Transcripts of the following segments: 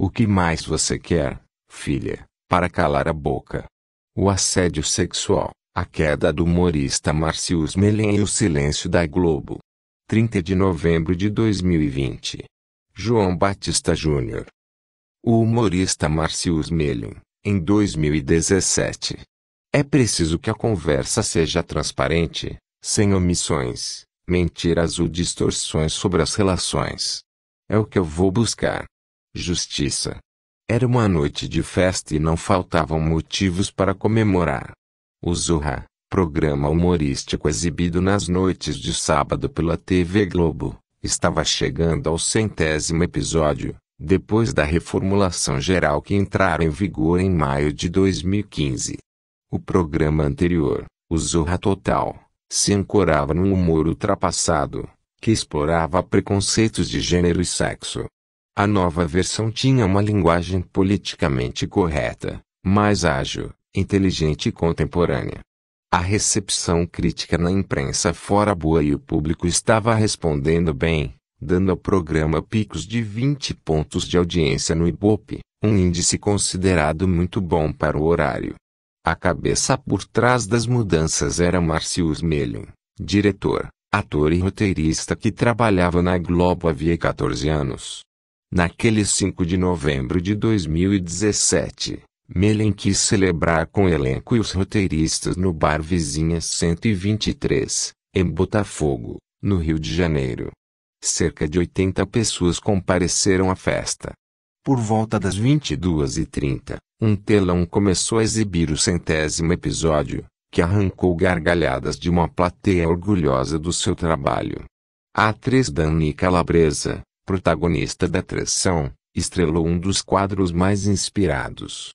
O que mais você quer, filha, para calar a boca? O assédio sexual, a queda do humorista Marcius Mellen e o silêncio da Globo. 30 de novembro de 2020. João Batista Júnior. O humorista Marcius Mellen, em 2017. É preciso que a conversa seja transparente, sem omissões, mentiras ou distorções sobre as relações. É o que eu vou buscar. Justiça. Era uma noite de festa e não faltavam motivos para comemorar. O Zorra, programa humorístico exibido nas noites de sábado pela TV Globo, estava chegando ao centésimo episódio, depois da reformulação geral que entrara em vigor em maio de 2015. O programa anterior, o Zorra Total, se ancorava num humor ultrapassado, que explorava preconceitos de gênero e sexo. A nova versão tinha uma linguagem politicamente correta, mais ágil, inteligente e contemporânea. A recepção crítica na imprensa fora boa e o público estava respondendo bem, dando ao programa picos de 20 pontos de audiência no Ibope, um índice considerado muito bom para o horário. A cabeça por trás das mudanças era Marcius Melion, diretor, ator e roteirista que trabalhava na Globo havia 14 anos. Naquele 5 de novembro de 2017, Melen quis celebrar com o elenco e os roteiristas no bar Vizinha 123, em Botafogo, no Rio de Janeiro. Cerca de 80 pessoas compareceram à festa. Por volta das 22h30, um telão começou a exibir o centésimo episódio, que arrancou gargalhadas de uma plateia orgulhosa do seu trabalho. A atriz Dani Calabresa, protagonista da atração, estrelou um dos quadros mais inspirados.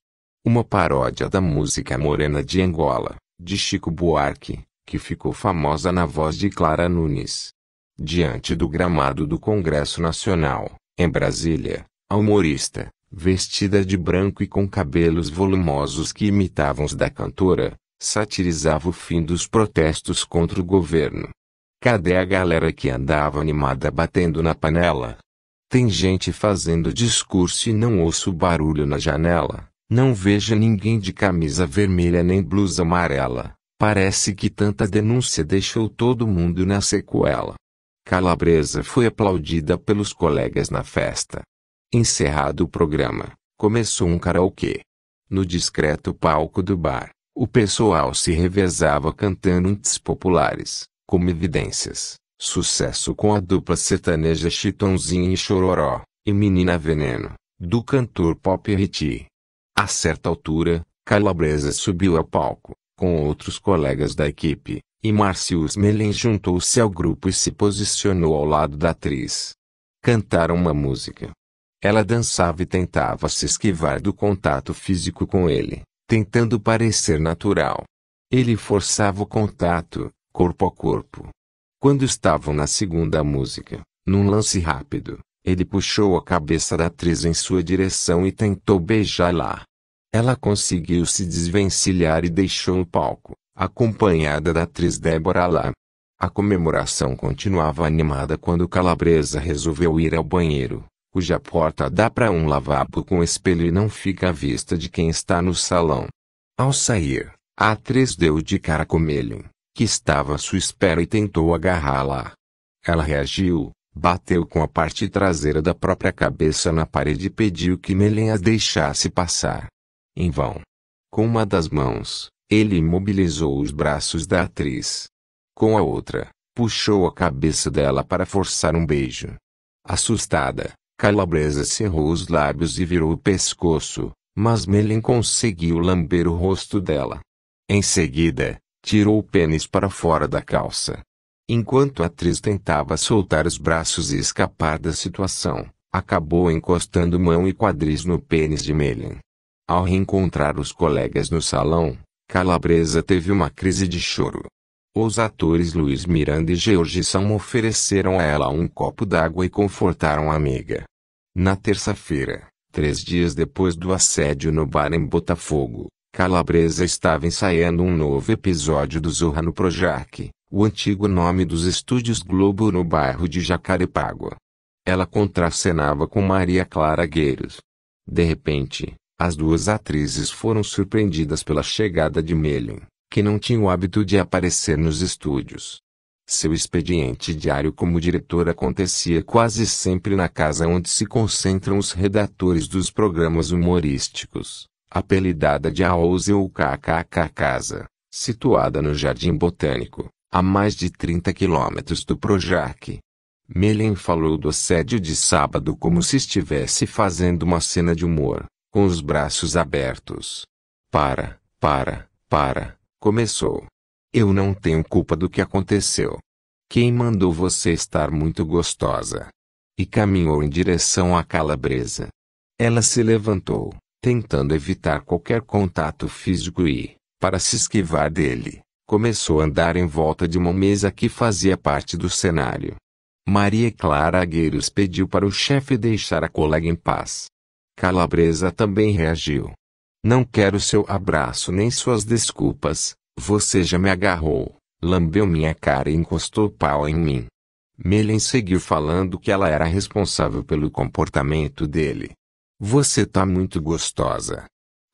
Uma paródia da música morena de Angola, de Chico Buarque, que ficou famosa na voz de Clara Nunes. Diante do gramado do Congresso Nacional, em Brasília, a humorista, vestida de branco e com cabelos volumosos que imitavam os da cantora, satirizava o fim dos protestos contra o governo. Cadê a galera que andava animada batendo na panela? Tem gente fazendo discurso e não ouço barulho na janela. Não vejo ninguém de camisa vermelha nem blusa amarela. Parece que tanta denúncia deixou todo mundo na sequela. Calabresa foi aplaudida pelos colegas na festa. Encerrado o programa, começou um karaokê. No discreto palco do bar, o pessoal se revezava cantando hits populares como evidências. Sucesso com a dupla sertaneja Chitãozinho e Chororó, e Menina Veneno, do cantor pop Riti. A certa altura, Calabresa subiu ao palco, com outros colegas da equipe, e Marcius Melen juntou-se ao grupo e se posicionou ao lado da atriz. Cantaram uma música. Ela dançava e tentava se esquivar do contato físico com ele, tentando parecer natural. Ele forçava o contato, corpo a corpo. Quando estavam na segunda música, num lance rápido, ele puxou a cabeça da atriz em sua direção e tentou beijá-la. Ela conseguiu se desvencilhar e deixou o palco, acompanhada da atriz Débora Lá. A comemoração continuava animada quando Calabresa resolveu ir ao banheiro, cuja porta dá para um lavabo com espelho e não fica à vista de quem está no salão. Ao sair, a atriz deu de cara com ele que estava à sua espera e tentou agarrá-la. Ela reagiu, bateu com a parte traseira da própria cabeça na parede e pediu que Melen a deixasse passar. Em vão. Com uma das mãos, ele imobilizou os braços da atriz. Com a outra, puxou a cabeça dela para forçar um beijo. Assustada, Calabresa cerrou os lábios e virou o pescoço, mas Melen conseguiu lamber o rosto dela. Em seguida, tirou o pênis para fora da calça. Enquanto a atriz tentava soltar os braços e escapar da situação, acabou encostando mão e quadris no pênis de Melian. Ao reencontrar os colegas no salão, Calabresa teve uma crise de choro. Os atores Luiz Miranda e George Samo ofereceram a ela um copo d'água e confortaram a amiga. Na terça-feira, três dias depois do assédio no bar em Botafogo, Calabresa estava ensaiando um novo episódio do Zorra no Projac, o antigo nome dos estúdios Globo no bairro de Jacarepaguá. Ela contracenava com Maria Clara Gueiros. De repente, as duas atrizes foram surpreendidas pela chegada de Melion, que não tinha o hábito de aparecer nos estúdios. Seu expediente diário como diretor acontecia quase sempre na casa onde se concentram os redatores dos programas humorísticos apelidada de a ou KKK Casa, situada no Jardim Botânico, a mais de 30 quilômetros do Projac. Melen falou do assédio de sábado como se estivesse fazendo uma cena de humor, com os braços abertos. Para, para, para, começou. Eu não tenho culpa do que aconteceu. Quem mandou você estar muito gostosa? E caminhou em direção à calabresa. Ela se levantou, tentando evitar qualquer contato físico e, para se esquivar dele, começou a andar em volta de uma mesa que fazia parte do cenário. Maria Clara Agueiros pediu para o chefe deixar a colega em paz. Calabresa também reagiu. Não quero seu abraço nem suas desculpas, você já me agarrou, lambeu minha cara e encostou o pau em mim. Melen seguiu falando que ela era responsável pelo comportamento dele, você tá muito gostosa.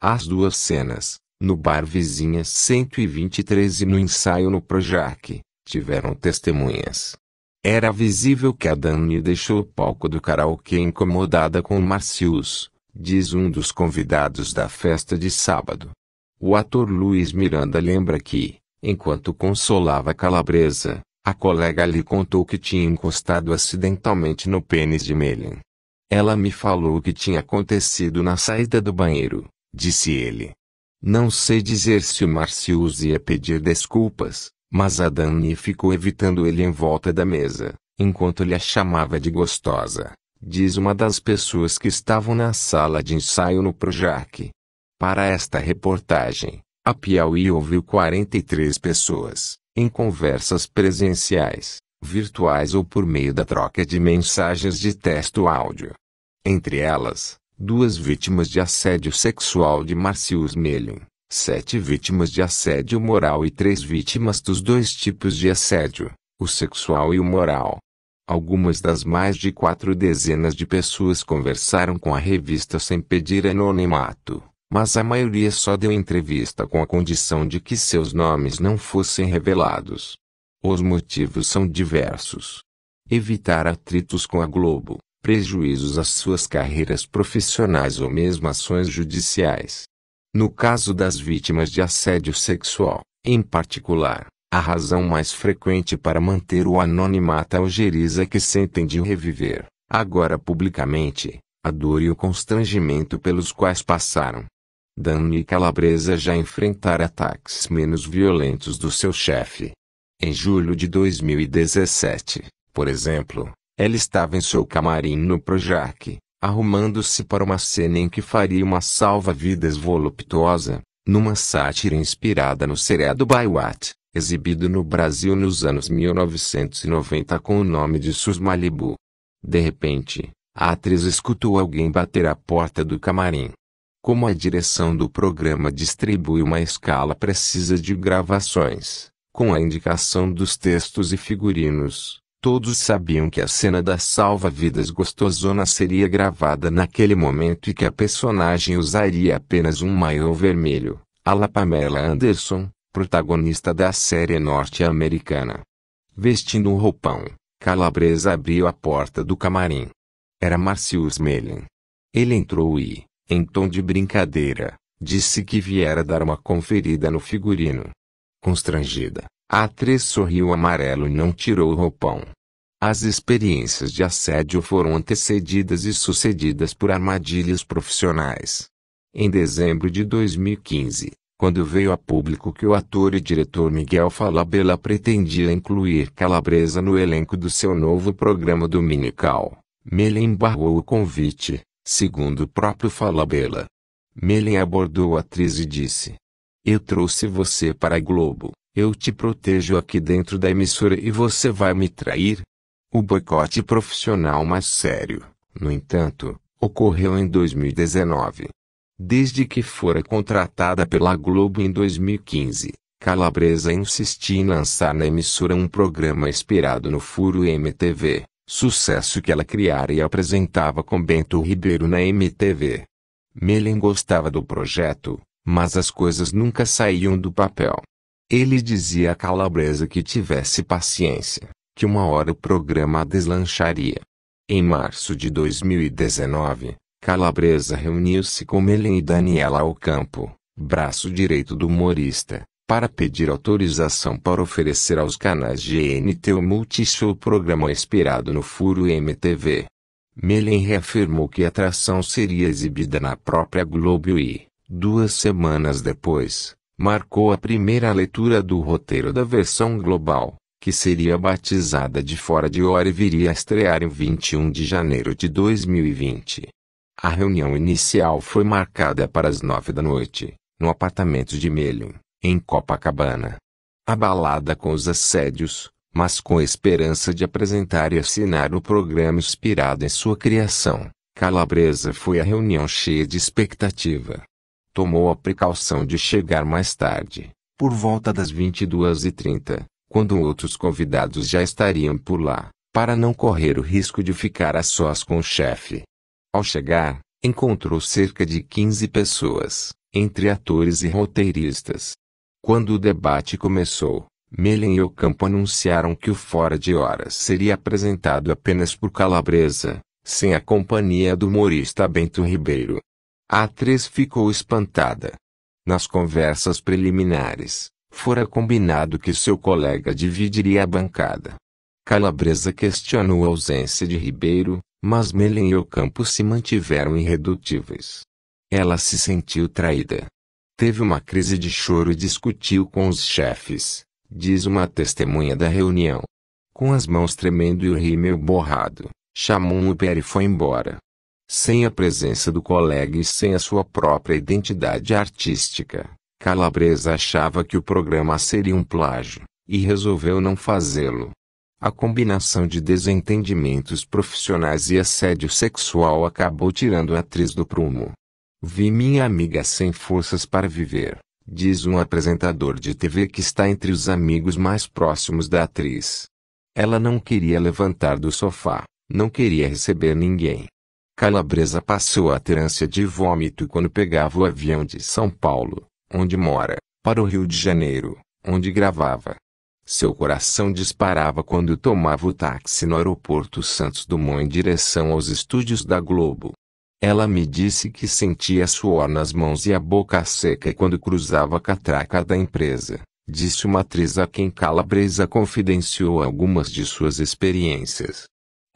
As duas cenas, no bar vizinha 123 e no ensaio no Projac, tiveram testemunhas. Era visível que a Dani deixou o palco do karaokê incomodada com Marcius, diz um dos convidados da festa de sábado. O ator Luiz Miranda lembra que, enquanto consolava a Calabresa, a colega lhe contou que tinha encostado acidentalmente no pênis de Melin. Ela me falou o que tinha acontecido na saída do banheiro, disse ele. Não sei dizer se o Marcius ia pedir desculpas, mas a Dani ficou evitando ele em volta da mesa, enquanto ele a chamava de gostosa, diz uma das pessoas que estavam na sala de ensaio no Projac. Para esta reportagem, a Piauí ouviu 43 pessoas, em conversas presenciais, virtuais ou por meio da troca de mensagens de texto áudio. Entre elas, duas vítimas de assédio sexual de Marcius Melion, sete vítimas de assédio moral e três vítimas dos dois tipos de assédio, o sexual e o moral. Algumas das mais de quatro dezenas de pessoas conversaram com a revista sem pedir anonimato, mas a maioria só deu entrevista com a condição de que seus nomes não fossem revelados. Os motivos são diversos. Evitar atritos com a Globo, prejuízos às suas carreiras profissionais ou mesmo ações judiciais. No caso das vítimas de assédio sexual, em particular, a razão mais frequente para manter o anonimato algeriza é que sentem de reviver, agora publicamente, a dor e o constrangimento pelos quais passaram. Dani Calabresa já enfrentara ataques menos violentos do seu chefe, em julho de 2017, por exemplo, ela estava em seu camarim no Projac, arrumando-se para uma cena em que faria uma salva-vidas voluptuosa, numa sátira inspirada no seriado Baiwat, exibido no Brasil nos anos 1990 com o nome de Sus Malibu. De repente, a atriz escutou alguém bater à porta do camarim. Como a direção do programa distribui uma escala precisa de gravações, com a indicação dos textos e figurinos, todos sabiam que a cena da salva-vidas gostosona seria gravada naquele momento e que a personagem usaria apenas um maiô vermelho, a la Pamela Anderson, protagonista da série norte-americana. Vestindo um roupão, Calabresa abriu a porta do camarim. Era Marcius Mellin. Ele entrou e, em tom de brincadeira, disse que viera dar uma conferida no figurino. Constrangida, a atriz sorriu amarelo e não tirou o roupão. As experiências de assédio foram antecedidas e sucedidas por armadilhas profissionais. Em dezembro de 2015, quando veio a público que o ator e diretor Miguel Falabella pretendia incluir Calabresa no elenco do seu novo programa dominical, Melen barrou o convite, segundo o próprio Falabella. Melen abordou a atriz e disse: eu trouxe você para a Globo. Eu te protejo aqui dentro da emissora e você vai me trair? O boicote profissional mais sério, no entanto, ocorreu em 2019. Desde que fora contratada pela Globo em 2015, Calabresa insistiu em lançar na emissora um programa inspirado no Furo MTV, sucesso que ela criara e apresentava com Bento Ribeiro na MTV. Melen gostava do projeto, mas as coisas nunca saíam do papel. Ele dizia a Calabresa que tivesse paciência, que uma hora o programa deslancharia. Em março de 2019, Calabresa reuniu-se com Melen e Daniela Ocampo, braço direito do humorista, para pedir autorização para oferecer aos canais GNT o Multishow programa inspirado no Furo MTV. Melen reafirmou que a atração seria exibida na própria Globo e duas semanas depois, marcou a primeira leitura do roteiro da versão global, que seria batizada de Fora de Hora e viria a estrear em 21 de janeiro de 2020. A reunião inicial foi marcada para as nove da noite, no apartamento de Melhon, em Copacabana. Abalada com os assédios, mas com esperança de apresentar e assinar o programa inspirado em sua criação, Calabresa foi à reunião cheia de expectativa tomou a precaução de chegar mais tarde, por volta das 22h30, quando outros convidados já estariam por lá, para não correr o risco de ficar a sós com o chefe. Ao chegar, encontrou cerca de 15 pessoas, entre atores e roteiristas. Quando o debate começou, Melen e Ocampo anunciaram que o Fora de Horas seria apresentado apenas por Calabresa, sem a companhia do humorista Bento Ribeiro. A atriz ficou espantada. Nas conversas preliminares, fora combinado que seu colega dividiria a bancada. Calabresa questionou a ausência de Ribeiro, mas Melen e Ocampo se mantiveram irredutíveis. Ela se sentiu traída. Teve uma crise de choro e discutiu com os chefes, diz uma testemunha da reunião. Com as mãos tremendo e o rímel borrado, chamou um Uber e foi embora. Sem a presença do colega e sem a sua própria identidade artística, Calabresa achava que o programa seria um plágio, e resolveu não fazê-lo. A combinação de desentendimentos profissionais e assédio sexual acabou tirando a atriz do prumo. Vi minha amiga sem forças para viver, diz um apresentador de TV que está entre os amigos mais próximos da atriz. Ela não queria levantar do sofá, não queria receber ninguém, Calabresa passou a ter ânsia de vômito quando pegava o avião de São Paulo, onde mora, para o Rio de Janeiro, onde gravava. Seu coração disparava quando tomava o táxi no aeroporto Santos Dumont em direção aos estúdios da Globo. Ela me disse que sentia suor nas mãos e a boca seca quando cruzava a catraca da empresa, disse uma atriz a quem Calabresa confidenciou algumas de suas experiências.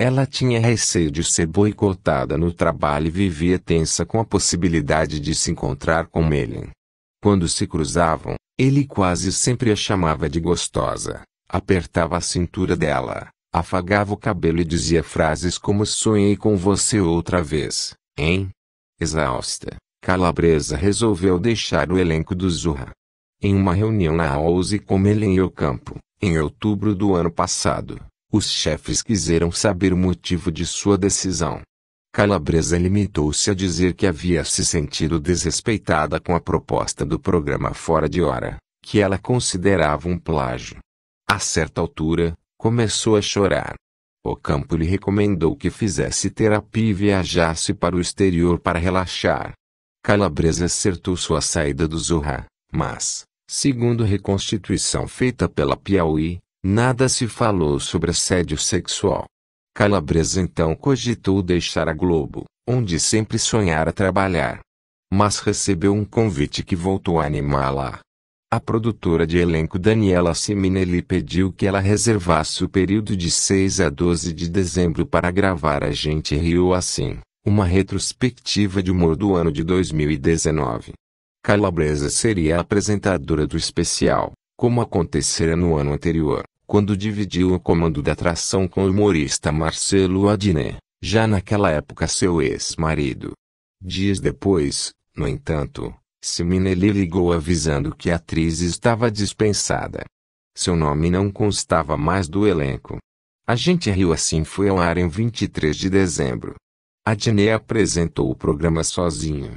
Ela tinha receio de ser boicotada no trabalho e vivia tensa com a possibilidade de se encontrar com Melen. Quando se cruzavam, ele quase sempre a chamava de gostosa, apertava a cintura dela, afagava o cabelo e dizia frases como sonhei com você outra vez, hein? Exausta, Calabresa resolveu deixar o elenco do Zurra. Em uma reunião na Alze com Melen e o Campo, em outubro do ano passado, os chefes quiseram saber o motivo de sua decisão. Calabresa limitou-se a dizer que havia se sentido desrespeitada com a proposta do programa Fora de Hora, que ela considerava um plágio. A certa altura, começou a chorar. O campo lhe recomendou que fizesse terapia e viajasse para o exterior para relaxar. Calabresa acertou sua saída do Zorra, mas, segundo reconstituição feita pela Piauí, Nada se falou sobre assédio sexual. Calabresa então cogitou deixar a Globo, onde sempre sonhara trabalhar. Mas recebeu um convite que voltou a animá-la. A produtora de elenco Daniela Siminelli pediu que ela reservasse o período de 6 a 12 de dezembro para gravar A Gente Riu Assim, uma retrospectiva de humor do ano de 2019. Calabresa seria a apresentadora do especial, como acontecera no ano anterior quando dividiu o comando da atração com o humorista Marcelo Adnet, já naquela época seu ex-marido. Dias depois, no entanto, Simine ligou avisando que a atriz estava dispensada. Seu nome não constava mais do elenco. A gente riu assim foi ao ar em 23 de dezembro. Adnet apresentou o programa sozinho.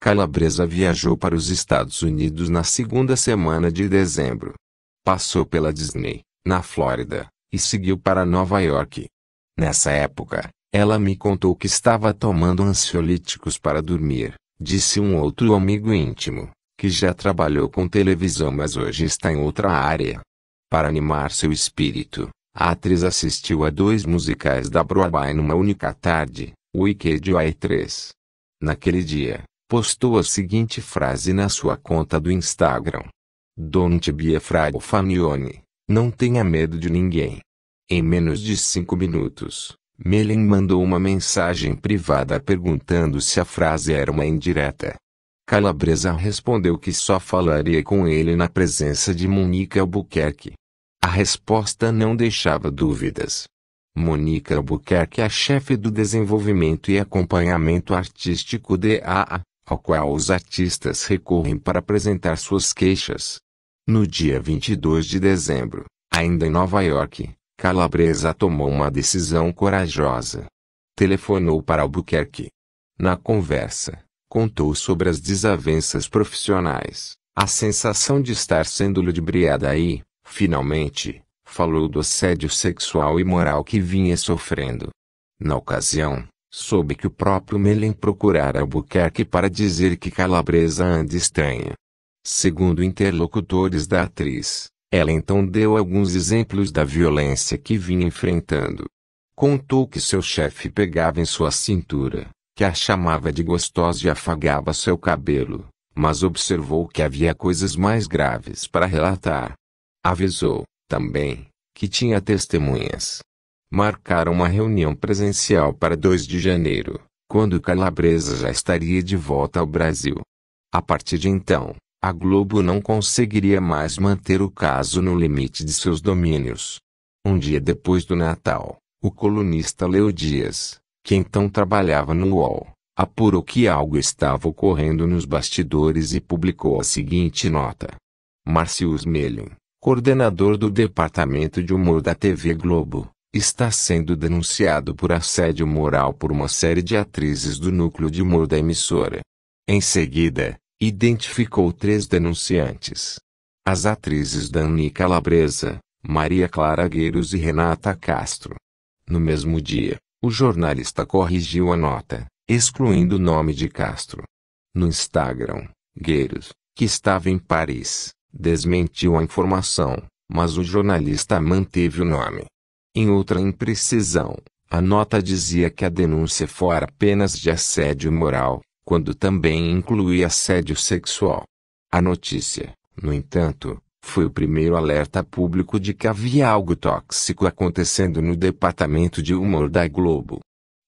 Calabresa viajou para os Estados Unidos na segunda semana de dezembro. Passou pela Disney, na Flórida, e seguiu para Nova York. Nessa época, ela me contou que estava tomando ansiolíticos para dormir, disse um outro amigo íntimo, que já trabalhou com televisão mas hoje está em outra área. Para animar seu espírito, a atriz assistiu a dois musicais da Broadway numa única tarde, Wicked e 3. Naquele dia, postou a seguinte frase na sua conta do Instagram. Don't be afraid of não tenha medo de ninguém. Em menos de cinco minutos, Melen mandou uma mensagem privada perguntando se a frase era uma indireta. Calabresa respondeu que só falaria com ele na presença de Monica Albuquerque. A resposta não deixava dúvidas. Monica Albuquerque é chefe do desenvolvimento e acompanhamento artístico DAA, ao qual os artistas recorrem para apresentar suas queixas. No dia 22 de dezembro, ainda em Nova York, Calabresa tomou uma decisão corajosa. Telefonou para Albuquerque. Na conversa, contou sobre as desavenças profissionais, a sensação de estar sendo ludibriada e, finalmente, falou do assédio sexual e moral que vinha sofrendo. Na ocasião, soube que o próprio Melen procurara Albuquerque para dizer que Calabresa anda estranha Segundo interlocutores da atriz, ela então deu alguns exemplos da violência que vinha enfrentando. Contou que seu chefe pegava em sua cintura, que a chamava de gostosa e afagava seu cabelo, mas observou que havia coisas mais graves para relatar. Avisou, também, que tinha testemunhas. Marcaram uma reunião presencial para 2 de janeiro, quando Calabresa já estaria de volta ao Brasil. A partir de então, a Globo não conseguiria mais manter o caso no limite de seus domínios. Um dia depois do Natal, o colunista Leo Dias, que então trabalhava no UOL, apurou que algo estava ocorrendo nos bastidores e publicou a seguinte nota. Marcius Melhem, coordenador do Departamento de Humor da TV Globo, está sendo denunciado por assédio moral por uma série de atrizes do núcleo de humor da emissora. Em seguida, Identificou três denunciantes. As atrizes Dani Calabresa, Maria Clara Gueiros e Renata Castro. No mesmo dia, o jornalista corrigiu a nota, excluindo o nome de Castro. No Instagram, Gueiros, que estava em Paris, desmentiu a informação, mas o jornalista manteve o nome. Em outra imprecisão, a nota dizia que a denúncia fora apenas de assédio moral, quando também inclui assédio sexual. A notícia, no entanto, foi o primeiro alerta público de que havia algo tóxico acontecendo no departamento de humor da Globo.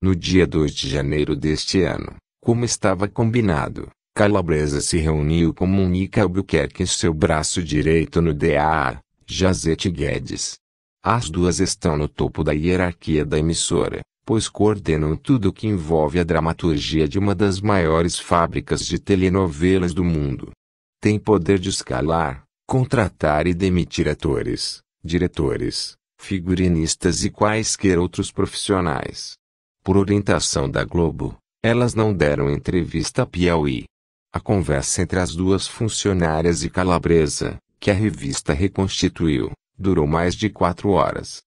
No dia 2 de janeiro deste ano, como estava combinado, Calabresa se reuniu com Monica Albuquerque e seu braço direito no DAA, Jazete Guedes. As duas estão no topo da hierarquia da emissora, pois coordenam tudo o que envolve a dramaturgia de uma das maiores fábricas de telenovelas do mundo. Tem poder de escalar, contratar e demitir atores, diretores, figurinistas e quaisquer outros profissionais. Por orientação da Globo, elas não deram entrevista a Piauí. A conversa entre as duas funcionárias e Calabresa, que a revista reconstituiu, durou mais de quatro horas.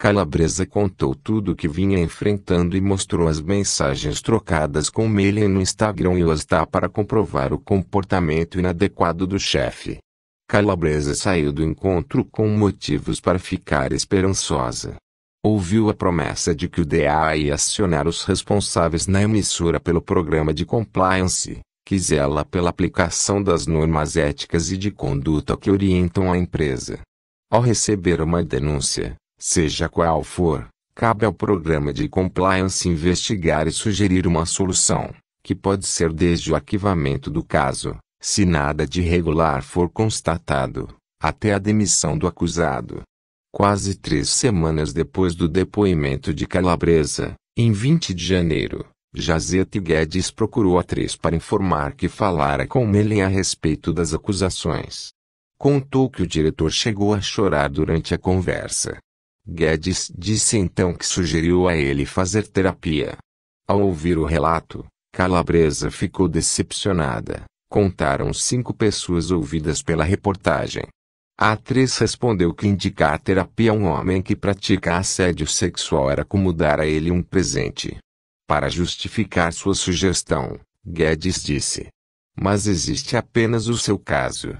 Calabresa contou tudo o que vinha enfrentando e mostrou as mensagens trocadas com Melian no Instagram e o Ostar para comprovar o comportamento inadequado do chefe. Calabresa saiu do encontro com motivos para ficar esperançosa. Ouviu a promessa de que o DA ia acionar os responsáveis na emissora pelo programa de compliance, quis ela pela aplicação das normas éticas e de conduta que orientam a empresa. Ao receber uma denúncia, Seja qual for, cabe ao programa de compliance investigar e sugerir uma solução, que pode ser desde o arquivamento do caso, se nada de irregular for constatado, até a demissão do acusado. Quase três semanas depois do depoimento de Calabresa, em 20 de janeiro, Jazete Guedes procurou a atriz para informar que falara com Melen a respeito das acusações. Contou que o diretor chegou a chorar durante a conversa, Guedes disse então que sugeriu a ele fazer terapia. Ao ouvir o relato, Calabresa ficou decepcionada. Contaram cinco pessoas ouvidas pela reportagem. A atriz respondeu que indicar terapia a um homem que pratica assédio sexual era como dar a ele um presente. Para justificar sua sugestão, Guedes disse: Mas existe apenas o seu caso.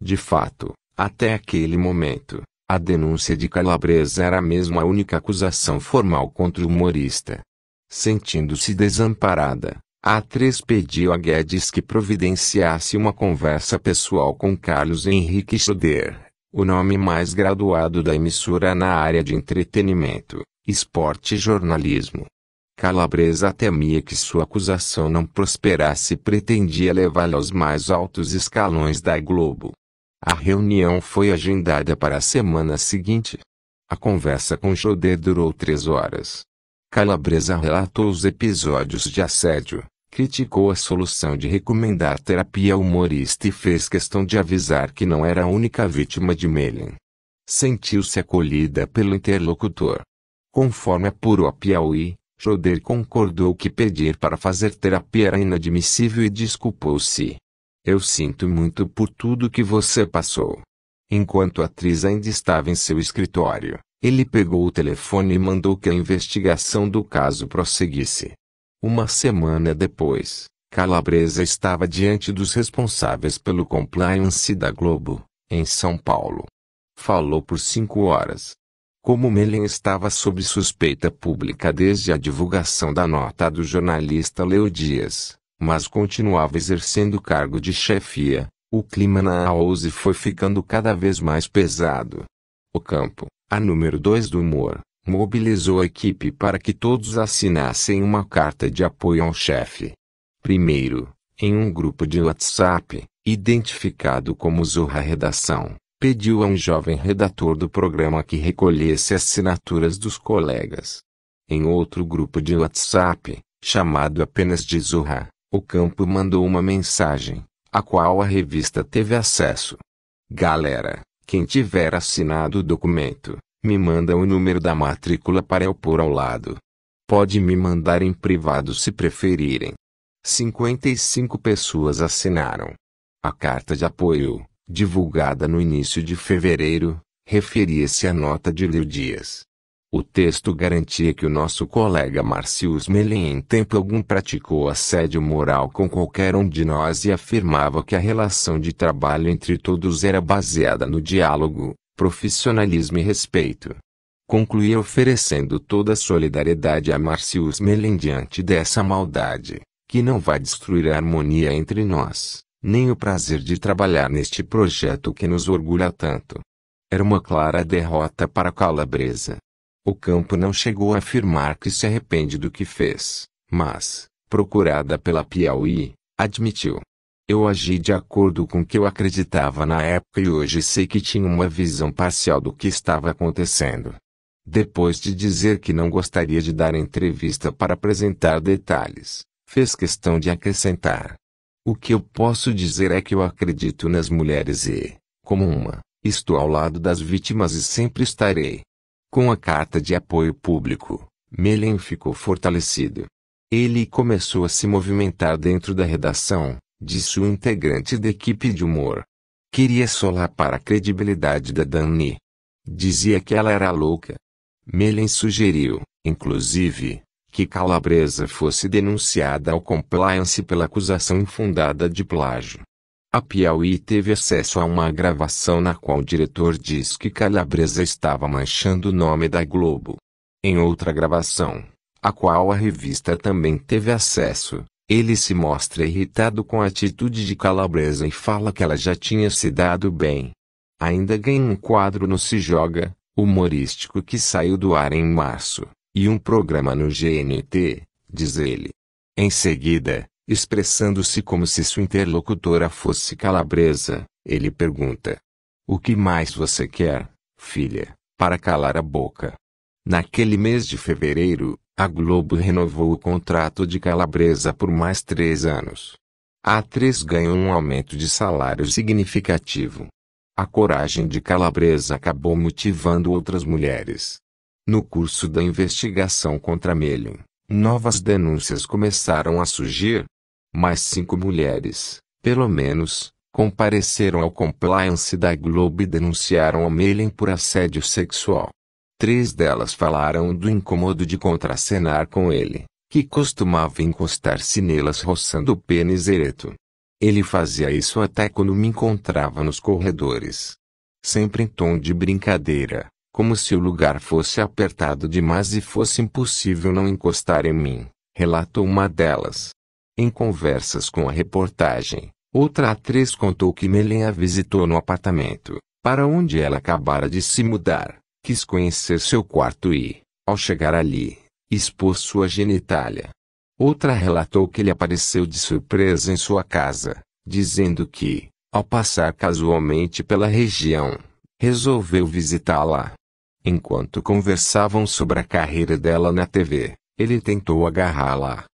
De fato, até aquele momento, a denúncia de Calabresa era mesmo a única acusação formal contra o humorista. Sentindo-se desamparada, a atriz pediu a Guedes que providenciasse uma conversa pessoal com Carlos Henrique Schroeder, o nome mais graduado da emissora na área de entretenimento, esporte e jornalismo. Calabresa temia que sua acusação não prosperasse e pretendia levá-la aos mais altos escalões da Globo. A reunião foi agendada para a semana seguinte. A conversa com Joder durou três horas. Calabresa relatou os episódios de assédio, criticou a solução de recomendar terapia humorista e fez questão de avisar que não era a única vítima de Melin. Sentiu-se acolhida pelo interlocutor. Conforme apurou a Piauí, Joder concordou que pedir para fazer terapia era inadmissível e desculpou-se. Eu sinto muito por tudo que você passou. Enquanto a atriz ainda estava em seu escritório, ele pegou o telefone e mandou que a investigação do caso prosseguisse. Uma semana depois, Calabresa estava diante dos responsáveis pelo compliance da Globo, em São Paulo. Falou por cinco horas. Como Melen estava sob suspeita pública desde a divulgação da nota do jornalista Leo Dias, mas continuava exercendo o cargo de chefia, o clima na AOSE foi ficando cada vez mais pesado. O campo, a número 2 do humor, mobilizou a equipe para que todos assinassem uma carta de apoio ao chefe. Primeiro, em um grupo de WhatsApp, identificado como Zorra Redação, pediu a um jovem redator do programa que recolhesse assinaturas dos colegas. Em outro grupo de WhatsApp, chamado apenas de Zorra, o campo mandou uma mensagem, a qual a revista teve acesso. Galera, quem tiver assinado o documento, me manda o número da matrícula para eu pôr ao lado. Pode me mandar em privado se preferirem. 55 pessoas assinaram. A carta de apoio, divulgada no início de fevereiro, referia-se à nota de Liu Dias, o texto garantia que o nosso colega Marcius Melen em tempo algum praticou assédio moral com qualquer um de nós e afirmava que a relação de trabalho entre todos era baseada no diálogo, profissionalismo e respeito. Concluía oferecendo toda a solidariedade a Marcius Melen diante dessa maldade, que não vai destruir a harmonia entre nós, nem o prazer de trabalhar neste projeto que nos orgulha tanto. Era uma clara derrota para calabresa o campo não chegou a afirmar que se arrepende do que fez, mas, procurada pela Piauí, admitiu. Eu agi de acordo com o que eu acreditava na época e hoje sei que tinha uma visão parcial do que estava acontecendo. Depois de dizer que não gostaria de dar entrevista para apresentar detalhes, fez questão de acrescentar. O que eu posso dizer é que eu acredito nas mulheres e, como uma, estou ao lado das vítimas e sempre estarei. Com a carta de apoio público, Melen ficou fortalecido. Ele começou a se movimentar dentro da redação, disse o integrante da equipe de humor. Queria para a credibilidade da Dani. Dizia que ela era louca. Melen sugeriu, inclusive, que Calabresa fosse denunciada ao compliance pela acusação infundada de plágio. A Piauí teve acesso a uma gravação na qual o diretor diz que Calabresa estava manchando o nome da Globo. Em outra gravação, a qual a revista também teve acesso, ele se mostra irritado com a atitude de Calabresa e fala que ela já tinha se dado bem. Ainda ganha um quadro no Se Joga, humorístico que saiu do ar em março, e um programa no GNT, diz ele. Em seguida, expressando-se como se sua interlocutora fosse calabresa, ele pergunta: O que mais você quer, filha, para calar a boca? Naquele mês de fevereiro, a Globo renovou o contrato de Calabresa por mais três anos. A atriz ganhou um aumento de salário significativo. A coragem de Calabresa acabou motivando outras mulheres. No curso da investigação contra Melho, novas denúncias começaram a surgir, mas cinco mulheres, pelo menos, compareceram ao compliance da Globo e denunciaram a Melen por assédio sexual. Três delas falaram do incômodo de contracenar com ele, que costumava encostar-se nelas roçando o pênis ereto. Ele fazia isso até quando me encontrava nos corredores. Sempre em tom de brincadeira, como se o lugar fosse apertado demais e fosse impossível não encostar em mim, relatou uma delas. Em conversas com a reportagem, outra atriz contou que Melen a visitou no apartamento, para onde ela acabara de se mudar, quis conhecer seu quarto e, ao chegar ali, expôs sua genitália. Outra relatou que ele apareceu de surpresa em sua casa, dizendo que, ao passar casualmente pela região, resolveu visitá-la. Enquanto conversavam sobre a carreira dela na TV, ele tentou agarrá-la,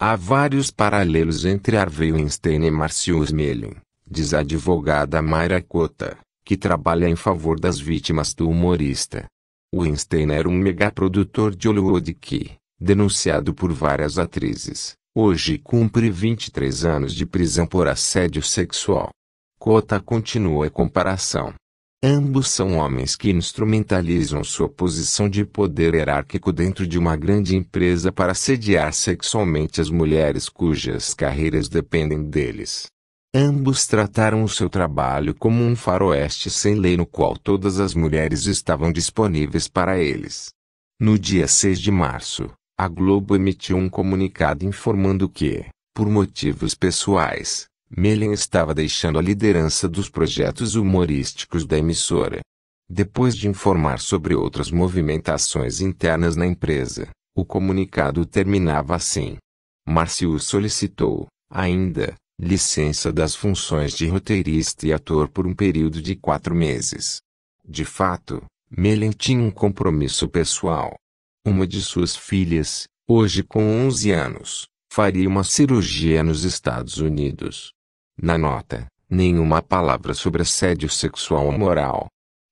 Há vários paralelos entre Harvey Weinstein e Marcius Melion, diz a advogada Mayra Cota, que trabalha em favor das vítimas do humorista. Weinstein era um megaprodutor de Hollywood que, denunciado por várias atrizes, hoje cumpre 23 anos de prisão por assédio sexual. Cota continua a comparação. Ambos são homens que instrumentalizam sua posição de poder hierárquico dentro de uma grande empresa para assediar sexualmente as mulheres cujas carreiras dependem deles. Ambos trataram o seu trabalho como um faroeste sem lei no qual todas as mulheres estavam disponíveis para eles. No dia 6 de março, a Globo emitiu um comunicado informando que, por motivos pessoais, Melian estava deixando a liderança dos projetos humorísticos da emissora. Depois de informar sobre outras movimentações internas na empresa, o comunicado terminava assim. Marciu solicitou, ainda, licença das funções de roteirista e ator por um período de quatro meses. De fato, Melen tinha um compromisso pessoal. Uma de suas filhas, hoje com 11 anos, faria uma cirurgia nos Estados Unidos. Na nota, nenhuma palavra sobre assédio sexual ou moral.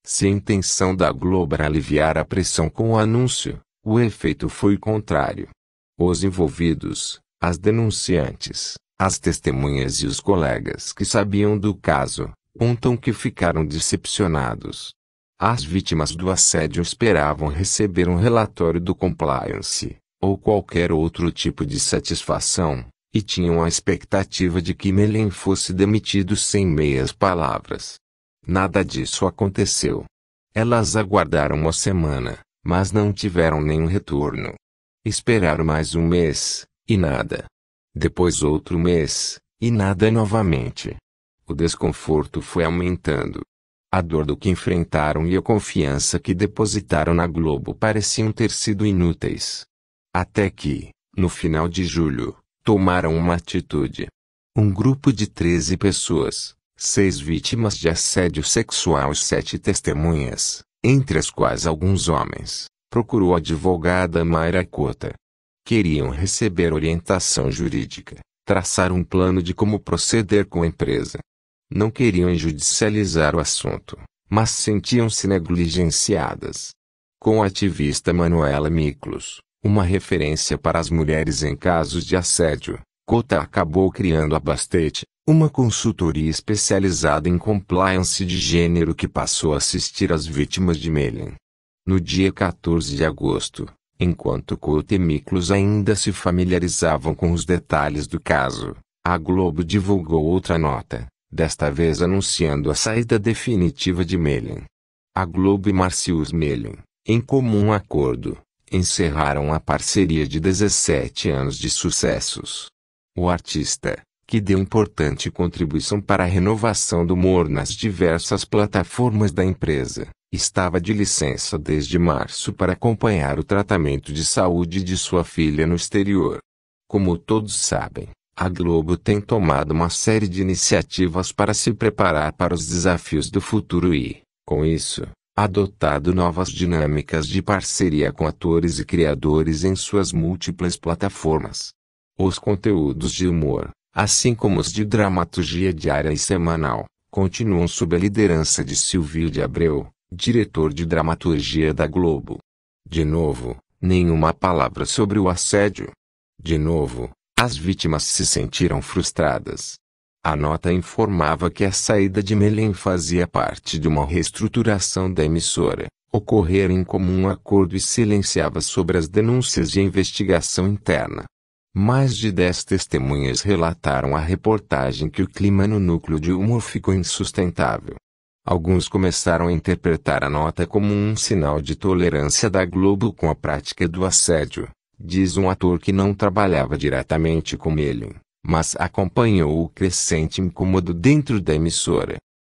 Se a intenção da Globo era aliviar a pressão com o anúncio, o efeito foi o contrário. Os envolvidos, as denunciantes, as testemunhas e os colegas que sabiam do caso, contam que ficaram decepcionados. As vítimas do assédio esperavam receber um relatório do compliance, ou qualquer outro tipo de satisfação, e tinham a expectativa de que Melen fosse demitido sem meias palavras. Nada disso aconteceu. Elas aguardaram uma semana, mas não tiveram nenhum retorno. Esperaram mais um mês, e nada. Depois outro mês, e nada novamente. O desconforto foi aumentando. A dor do que enfrentaram e a confiança que depositaram na Globo pareciam ter sido inúteis. Até que, no final de julho, tomaram uma atitude. Um grupo de 13 pessoas, seis vítimas de assédio sexual e sete testemunhas, entre as quais alguns homens, procurou a advogada Mayra Cota. Queriam receber orientação jurídica, traçar um plano de como proceder com a empresa. Não queriam judicializar o assunto, mas sentiam-se negligenciadas. Com a ativista Manuela Miklos, uma referência para as mulheres em casos de assédio, Cota acabou criando a Bastete, uma consultoria especializada em compliance de gênero que passou a assistir as vítimas de Mailing. No dia 14 de agosto, enquanto Cota e Miklos ainda se familiarizavam com os detalhes do caso, a Globo divulgou outra nota, desta vez anunciando a saída definitiva de Meilen. A Globo e Marcius Meilen, em comum acordo, encerraram a parceria de 17 anos de sucessos. O artista, que deu importante contribuição para a renovação do humor nas diversas plataformas da empresa, estava de licença desde março para acompanhar o tratamento de saúde de sua filha no exterior. Como todos sabem, a Globo tem tomado uma série de iniciativas para se preparar para os desafios do futuro e, com isso, adotado novas dinâmicas de parceria com atores e criadores em suas múltiplas plataformas. Os conteúdos de humor, assim como os de dramaturgia diária e semanal, continuam sob a liderança de Silvio de Abreu, diretor de dramaturgia da Globo. De novo, nenhuma palavra sobre o assédio. De novo, as vítimas se sentiram frustradas. A nota informava que a saída de Mellen fazia parte de uma reestruturação da emissora, ocorrera em comum acordo e silenciava sobre as denúncias de investigação interna. Mais de dez testemunhas relataram à reportagem que o clima no núcleo de humor ficou insustentável. Alguns começaram a interpretar a nota como um sinal de tolerância da Globo com a prática do assédio, diz um ator que não trabalhava diretamente com ele mas acompanhou o crescente incômodo dentro da emissora.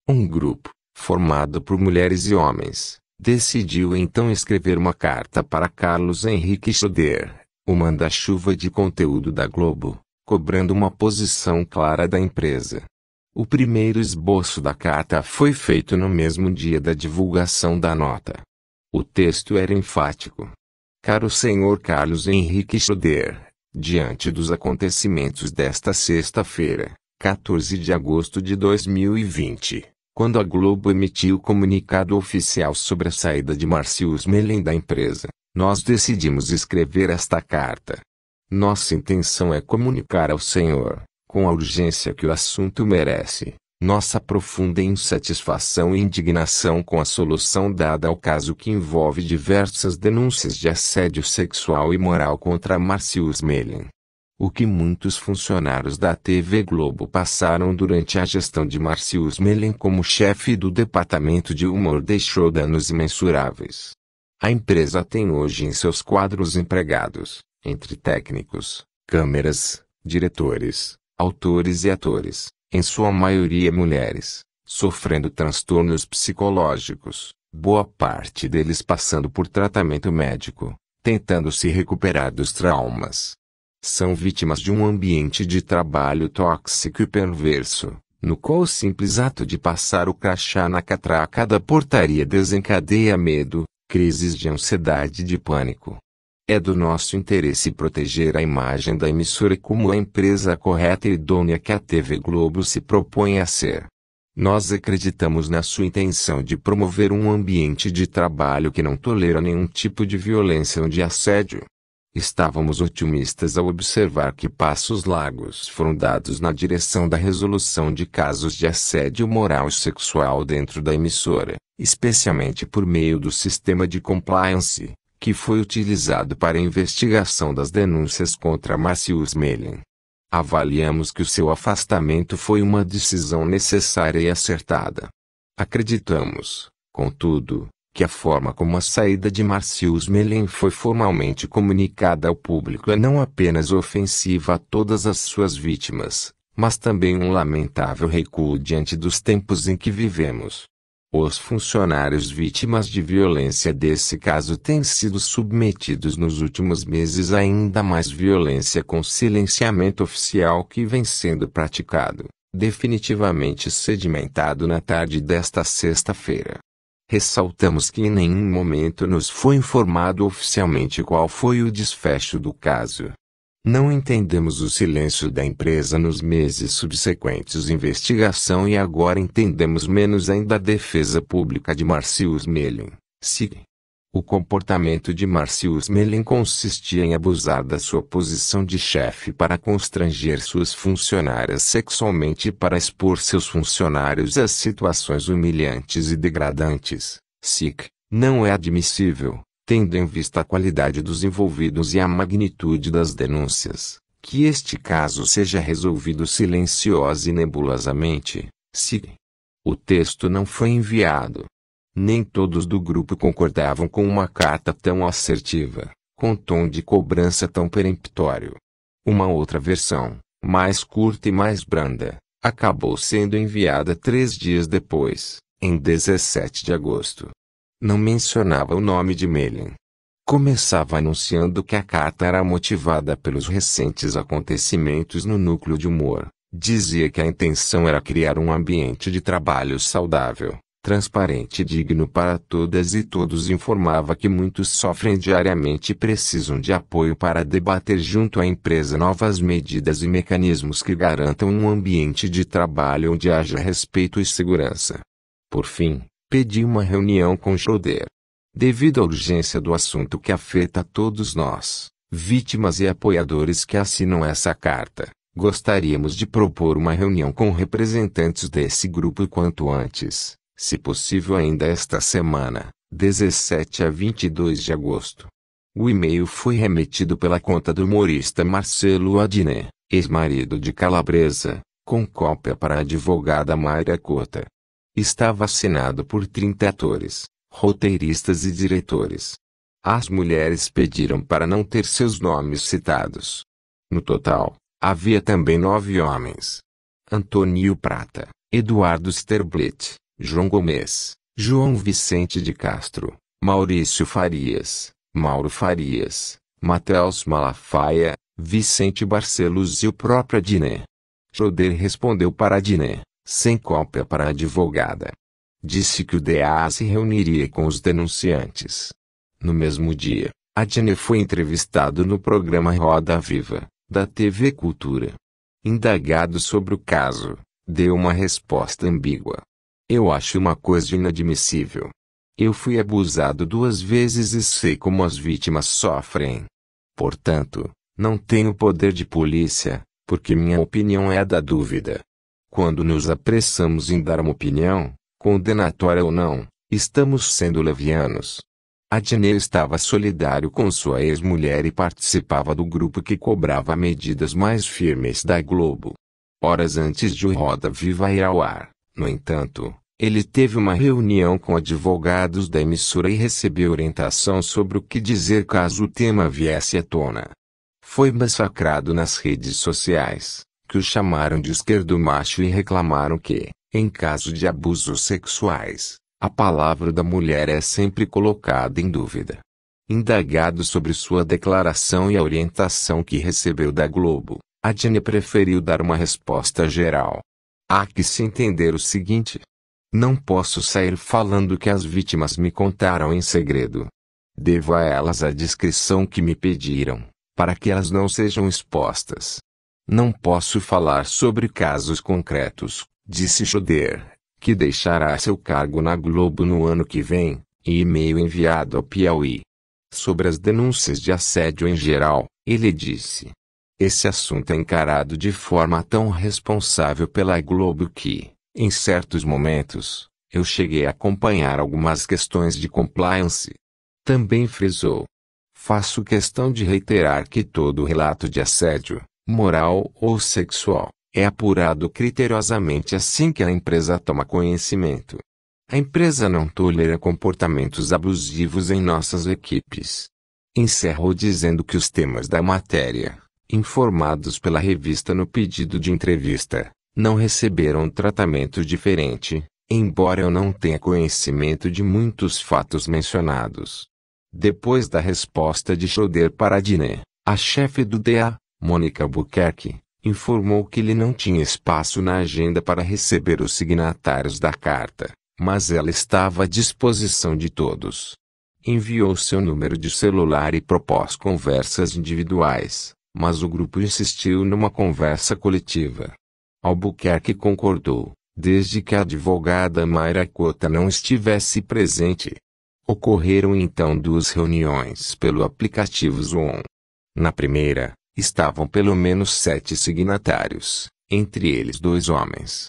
Um grupo, formado por mulheres e homens, decidiu então escrever uma carta para Carlos Henrique Schroeder, o manda-chuva de conteúdo da Globo, cobrando uma posição clara da empresa. O primeiro esboço da carta foi feito no mesmo dia da divulgação da nota. O texto era enfático. Caro senhor Carlos Henrique Schroeder, Diante dos acontecimentos desta sexta-feira, 14 de agosto de 2020, quando a Globo emitiu o comunicado oficial sobre a saída de Marcius Mellen da empresa, nós decidimos escrever esta carta. Nossa intenção é comunicar ao senhor, com a urgência que o assunto merece, nossa profunda insatisfação e indignação com a solução dada ao caso que envolve diversas denúncias de assédio sexual e moral contra Marcius Mellen. O que muitos funcionários da TV Globo passaram durante a gestão de Marcius Mellen como chefe do departamento de humor deixou danos imensuráveis. A empresa tem hoje em seus quadros empregados, entre técnicos, câmeras, diretores, autores e atores, em sua maioria mulheres, sofrendo transtornos psicológicos, boa parte deles passando por tratamento médico, tentando se recuperar dos traumas. São vítimas de um ambiente de trabalho tóxico e perverso, no qual o simples ato de passar o crachá na catraca da portaria desencadeia medo, crises de ansiedade e de pânico, é do nosso interesse proteger a imagem da emissora como a empresa correta e idônea que a TV Globo se propõe a ser. Nós acreditamos na sua intenção de promover um ambiente de trabalho que não tolera nenhum tipo de violência ou de assédio. Estávamos otimistas ao observar que passos largos foram dados na direção da resolução de casos de assédio moral e sexual dentro da emissora, especialmente por meio do sistema de compliance, que foi utilizado para a investigação das denúncias contra Marcius Mellen. Avaliamos que o seu afastamento foi uma decisão necessária e acertada. Acreditamos, contudo, que a forma como a saída de Marcius Mellen foi formalmente comunicada ao público é não apenas ofensiva a todas as suas vítimas, mas também um lamentável recuo diante dos tempos em que vivemos. Os funcionários vítimas de violência desse caso têm sido submetidos nos últimos meses a ainda mais violência com silenciamento oficial que vem sendo praticado, definitivamente sedimentado na tarde desta sexta-feira. Ressaltamos que em nenhum momento nos foi informado oficialmente qual foi o desfecho do caso, não entendemos o silêncio da empresa nos meses subsequentes investigação e agora entendemos menos ainda a defesa pública de Marcius Mellen. O comportamento de Marcius Mellen consistia em abusar da sua posição de chefe para constranger suas funcionárias sexualmente e para expor seus funcionários a situações humilhantes e degradantes. SIC. Não é admissível tendo em vista a qualidade dos envolvidos e a magnitude das denúncias, que este caso seja resolvido silenciosa e nebulosamente, se o texto não foi enviado. Nem todos do grupo concordavam com uma carta tão assertiva, com tom de cobrança tão peremptório. Uma outra versão, mais curta e mais branda, acabou sendo enviada três dias depois, em 17 de agosto. Não mencionava o nome de Melin. Começava anunciando que a carta era motivada pelos recentes acontecimentos no núcleo de humor. Dizia que a intenção era criar um ambiente de trabalho saudável, transparente e digno para todas e todos. Informava que muitos sofrem diariamente e precisam de apoio para debater junto à empresa novas medidas e mecanismos que garantam um ambiente de trabalho onde haja respeito e segurança. Por fim, pedi uma reunião com Schroeder. Devido à urgência do assunto que afeta a todos nós, vítimas e apoiadores que assinam essa carta, gostaríamos de propor uma reunião com representantes desse grupo quanto antes, se possível ainda esta semana, 17 a 22 de agosto. O e-mail foi remetido pela conta do humorista Marcelo Adiné, ex-marido de Calabresa, com cópia para a advogada Mayra Cota. Estava assinado por 30 atores, roteiristas e diretores. As mulheres pediram para não ter seus nomes citados. No total, havia também nove homens. Antônio Prata, Eduardo Sterblit, João Gomes, João Vicente de Castro, Maurício Farias, Mauro Farias, Matheus Malafaia, Vicente Barcelos e o próprio Adiné. Joder respondeu para Adiné sem cópia para a advogada. Disse que o DA se reuniria com os denunciantes. No mesmo dia, Adnet foi entrevistado no programa Roda Viva, da TV Cultura. Indagado sobre o caso, deu uma resposta ambígua. Eu acho uma coisa inadmissível. Eu fui abusado duas vezes e sei como as vítimas sofrem. Portanto, não tenho poder de polícia, porque minha opinião é a da dúvida. Quando nos apressamos em dar uma opinião, condenatória ou não, estamos sendo levianos. Adnê estava solidário com sua ex-mulher e participava do grupo que cobrava medidas mais firmes da Globo. Horas antes de o Roda Viva ir ao ar, no entanto, ele teve uma reunião com advogados da emissora e recebeu orientação sobre o que dizer caso o tema viesse à tona. Foi massacrado nas redes sociais, que o chamaram de esquerdo macho e reclamaram que, em caso de abusos sexuais, a palavra da mulher é sempre colocada em dúvida. Indagado sobre sua declaração e a orientação que recebeu da Globo, a Jenny preferiu dar uma resposta geral. Há que se entender o seguinte: não posso sair falando que as vítimas me contaram em segredo. Devo a elas a descrição que me pediram, para que elas não sejam expostas. Não posso falar sobre casos concretos, disse Schoder, que deixará seu cargo na Globo no ano que vem, e e-mail enviado ao Piauí. Sobre as denúncias de assédio em geral, ele disse: Esse assunto é encarado de forma tão responsável pela Globo que, em certos momentos, eu cheguei a acompanhar algumas questões de compliance. Também frisou: Faço questão de reiterar que todo relato de assédio, moral ou sexual, é apurado criteriosamente assim que a empresa toma conhecimento. A empresa não tolera comportamentos abusivos em nossas equipes. Encerro dizendo que os temas da matéria, informados pela revista no pedido de entrevista, não receberam tratamento diferente, embora eu não tenha conhecimento de muitos fatos mencionados. Depois da resposta de Schroeder para Diné, a chefe do DA, Mônica Buquerque, informou que ele não tinha espaço na agenda para receber os signatários da carta, mas ela estava à disposição de todos. Enviou seu número de celular e propôs conversas individuais, mas o grupo insistiu numa conversa coletiva. Albuquerque concordou, desde que a advogada Mayra Cota não estivesse presente. Ocorreram então duas reuniões pelo aplicativo Zoom. Na primeira, Estavam pelo menos sete signatários, entre eles dois homens.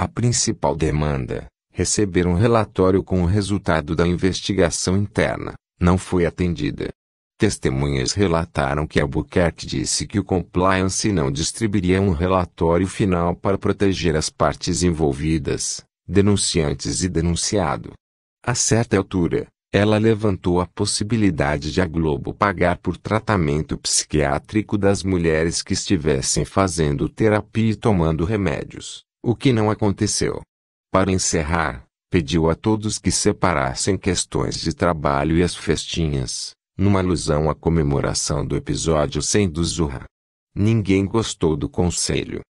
A principal demanda, receber um relatório com o resultado da investigação interna, não foi atendida. Testemunhas relataram que Albuquerque disse que o compliance não distribuiria um relatório final para proteger as partes envolvidas, denunciantes e denunciado. A certa altura, ela levantou a possibilidade de a Globo pagar por tratamento psiquiátrico das mulheres que estivessem fazendo terapia e tomando remédios, o que não aconteceu. Para encerrar, pediu a todos que separassem questões de trabalho e as festinhas, numa alusão à comemoração do episódio 100 do Zurra. Ninguém gostou do conselho.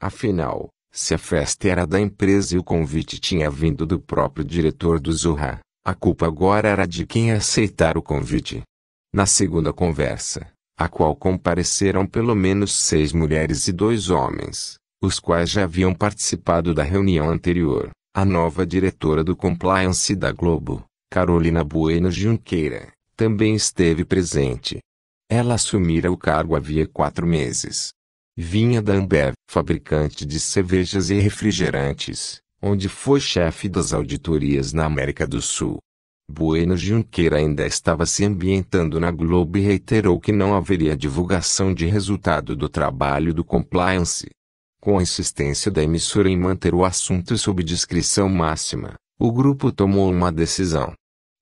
Afinal, se a festa era da empresa e o convite tinha vindo do próprio diretor do Zurra, a culpa agora era de quem aceitar o convite. Na segunda conversa, a qual compareceram pelo menos seis mulheres e dois homens, os quais já haviam participado da reunião anterior, a nova diretora do Compliance da Globo, Carolina Bueno Junqueira, também esteve presente. Ela assumira o cargo havia quatro meses. Vinha da Ambev, fabricante de cervejas e refrigerantes, onde foi chefe das auditorias na América do Sul. Bueno Junqueira ainda estava se ambientando na Globo e reiterou que não haveria divulgação de resultado do trabalho do compliance. Com a insistência da emissora em manter o assunto sob discrição máxima, o grupo tomou uma decisão.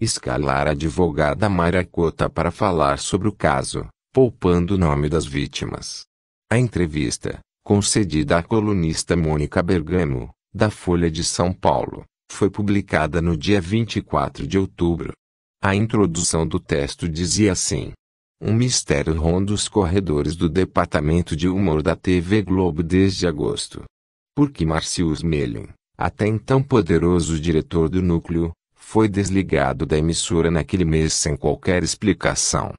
Escalar a advogada Mayra Cota para falar sobre o caso, poupando o nome das vítimas. A entrevista, concedida à colunista Mônica Bergamo, da Folha de São Paulo, foi publicada no dia 24 de outubro. A introdução do texto dizia assim: Um mistério ronda os corredores do Departamento de Humor da TV Globo desde agosto. Porque Marcius Melion, até então poderoso diretor do núcleo, foi desligado da emissora naquele mês sem qualquer explicação.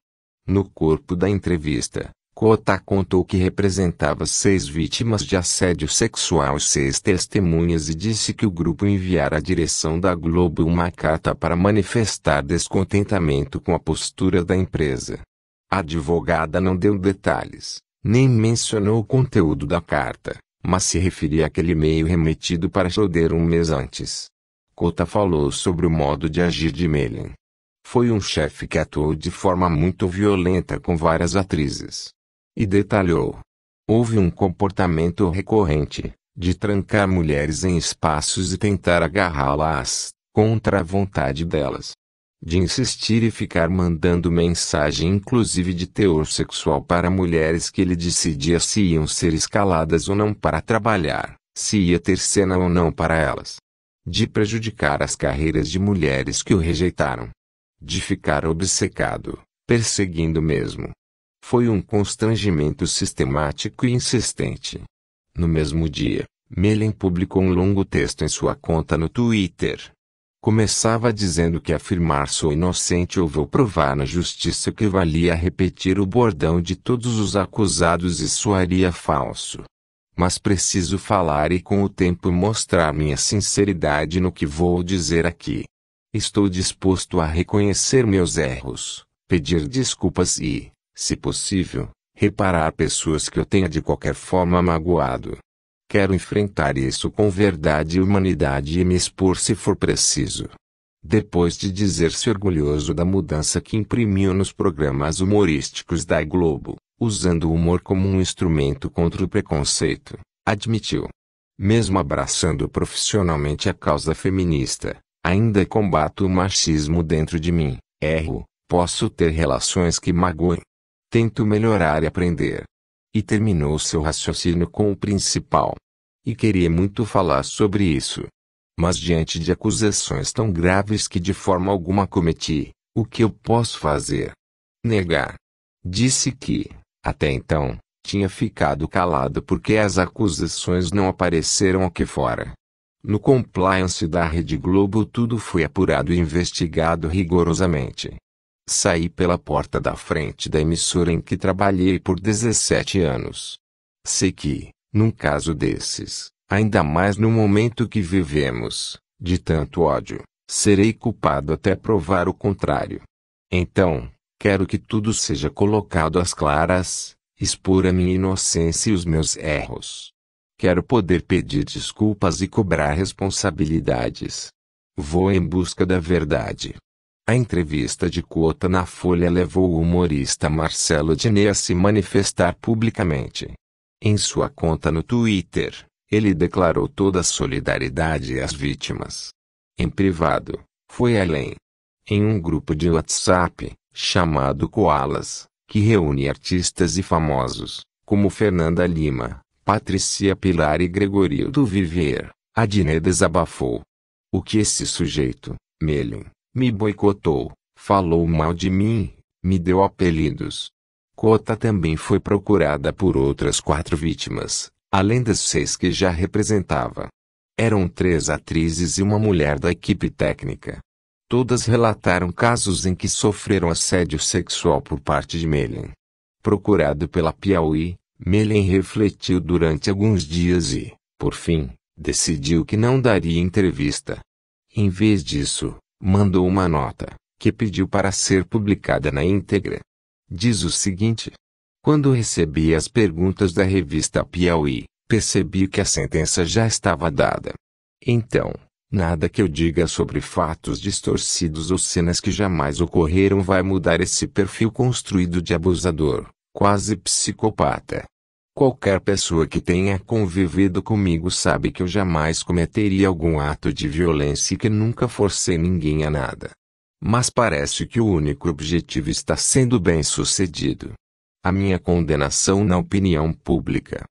No corpo da entrevista, Cota contou que representava seis vítimas de assédio sexual e seis testemunhas e disse que o grupo enviara à direção da Globo uma carta para manifestar descontentamento com a postura da empresa. A advogada não deu detalhes, nem mencionou o conteúdo da carta, mas se referia àquele e-mail remetido para Schroeder um mês antes. Cota falou sobre o modo de agir de Melian. Foi um chefe que atuou de forma muito violenta com várias atrizes. E detalhou: houve um comportamento recorrente de trancar mulheres em espaços e tentar agarrá-las contra a vontade delas, de insistir e ficar mandando mensagem inclusive de teor sexual para mulheres que ele decidia se iam ser escaladas ou não para trabalhar, se ia ter cena ou não para elas, de prejudicar as carreiras de mulheres que o rejeitaram, de ficar obcecado, perseguindo mesmo foi um constrangimento sistemático e insistente. No mesmo dia, Melen publicou um longo texto em sua conta no Twitter. Começava dizendo que afirmar sou inocente ou vou provar na justiça que valia repetir o bordão de todos os acusados e soaria falso. Mas preciso falar e com o tempo mostrar minha sinceridade no que vou dizer aqui. Estou disposto a reconhecer meus erros, pedir desculpas e, se possível, reparar pessoas que eu tenha de qualquer forma magoado. Quero enfrentar isso com verdade e humanidade e me expor se for preciso. Depois de dizer-se orgulhoso da mudança que imprimiu nos programas humorísticos da Globo, usando o humor como um instrumento contra o preconceito, admitiu. Mesmo abraçando profissionalmente a causa feminista, ainda combato o machismo dentro de mim, erro, posso ter relações que magoem, Tento melhorar e aprender. E terminou seu raciocínio com o principal. E queria muito falar sobre isso. Mas diante de acusações tão graves que de forma alguma cometi, o que eu posso fazer? Negar. Disse que, até então, tinha ficado calado porque as acusações não apareceram aqui fora. No compliance da Rede Globo tudo foi apurado e investigado rigorosamente. Saí pela porta da frente da emissora em que trabalhei por 17 anos. Sei que, num caso desses, ainda mais no momento que vivemos, de tanto ódio, serei culpado até provar o contrário. Então, quero que tudo seja colocado às claras, expor a minha inocência e os meus erros. Quero poder pedir desculpas e cobrar responsabilidades. Vou em busca da verdade. A entrevista de Cota na Folha levou o humorista Marcelo Diné a se manifestar publicamente. Em sua conta no Twitter, ele declarou toda a solidariedade às vítimas. Em privado, foi além. Em um grupo de WhatsApp, chamado Koalas, que reúne artistas e famosos, como Fernanda Lima, Patrícia Pilar e Gregorio do Vivier, Diné desabafou. O que esse sujeito, Melhon, me boicotou, falou mal de mim, me deu apelidos. Cota também foi procurada por outras quatro vítimas, além das seis que já representava. Eram três atrizes e uma mulher da equipe técnica. Todas relataram casos em que sofreram assédio sexual por parte de Melen. Procurado pela Piauí, Melen refletiu durante alguns dias e, por fim, decidiu que não daria entrevista. Em vez disso, mandou uma nota, que pediu para ser publicada na íntegra. Diz o seguinte: Quando recebi as perguntas da revista Piauí, percebi que a sentença já estava dada. Então, nada que eu diga sobre fatos distorcidos ou cenas que jamais ocorreram vai mudar esse perfil construído de abusador, quase psicopata, Qualquer pessoa que tenha convivido comigo sabe que eu jamais cometeria algum ato de violência e que nunca forcei ninguém a nada. Mas parece que o único objetivo está sendo bem sucedido. A minha condenação na opinião pública.